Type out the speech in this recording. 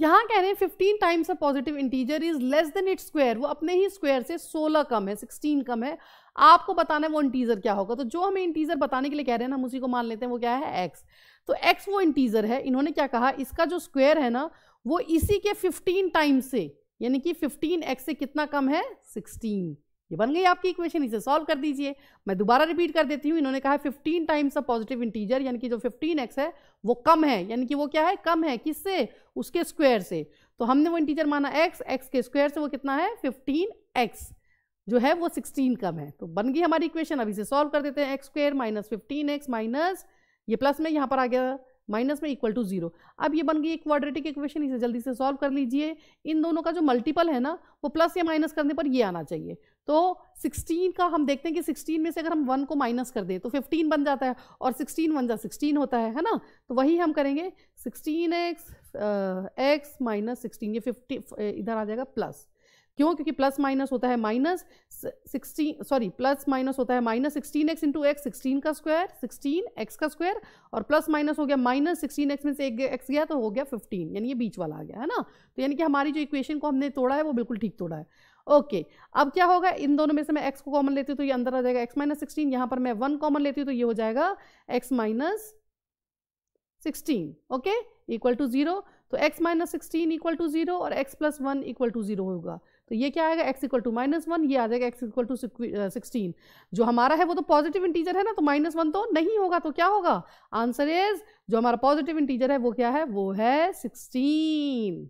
यहाँ कह रहे हैं fifteen times a positive integer is less than it square वो अपने ही स्क्वायर से सोलह कम है सिक्सटीन कम है आपको बताना है वो इंटीजर क्या होगा तो जो हमें इंटीजर बताने के लिए कह रहे हैं ना हम उसी को मान लेते हैं वो क्या है एक्स तो एक्स वो इंटीजर है इन्होंने क्या कहा इसका जो स्क्वेयर है ना वो इसी के फिफ्टीन टाइम्स से यानी कि फिफ्टीन एक्स से कितना कम है सिक्सटीन ये बन गई आपकी इक्वेशन इसे सॉल्व कर दीजिए मैं दोबारा रिपीट कर देती हूँ इन्होंने कहा fifteen times a positive integer यानी कि जो फिफ्टीन एक्स है वो कम है यानी कि वो क्या है कम है किससे उसके स्क्वायर से तो हमने वो इंटीजर माना एक्स एक्स के स्क्वायर से वो कितना है फिफ्टीन एक्स जो है वो सिक्सटीन कम है तो बन गई हमारी इक्वेशन अभी इसे सॉल्व कर देते हैं x square minus fifteen x minus ये प्लस में यहाँ पर आ गया माइनस में इक्वल टू जीरो अब ये बन गई एक क्वाड्रेटिक इक्वेशन इसे जल्दी से सॉल्व कर लीजिए इन दोनों का जो मल्टीपल है ना वो प्लस या माइनस करने पर ये आना चाहिए तो 16 का हम देखते हैं कि 16 में से अगर हम वन को माइनस कर दें तो 15 बन जाता है और 16 वन जा सिक्सटीन होता है है ना तो वही हम करेंगे sixteen x x minus sixteen ये फिफ्टी इधर आ जाएगा प्लस क्यों क्योंकि प्लस माइनस होता है minus sixteen sorry plus minus होता है minus sixteen x into x sixteen का स्क्वायर सिक्सटीन एक्स का स्क्वायर और प्लस माइनस हो गया माइनस सिक्सटीन एक्स में से एक एक्स गया तो हो गया फिफ्टीन यानी ये बीच वाला आ गया है ना तो यानी कि हमारी जो इक्वेशन को हमने तोड़ा है वो बिल्कुल ठीक तोड़ा है ओके okay, अब क्या होगा इन दोनों में से मैं एक्स को कॉमन लेती हूँ तो ये अंदर आ जाएगा एक्स माइनस सिक्सटीन यहाँ पर मैं वन कॉमन लेती हूँ तो ये हो जाएगा x minus sixteen okay equal to zero तो x minus sixteen equal to zero और x plus one equal to zero होगा तो ये क्या आएगा x equal to minus one ये आ जाएगा x इक्वल टू सिक्सटीन जो हमारा है वो तो पॉजिटिव इंटीजर है ना तो माइनस वन तो नहीं होगा तो क्या होगा आंसर इज जो हमारा पॉजिटिव इंटीजर है वो क्या है वो है सिक्सटीन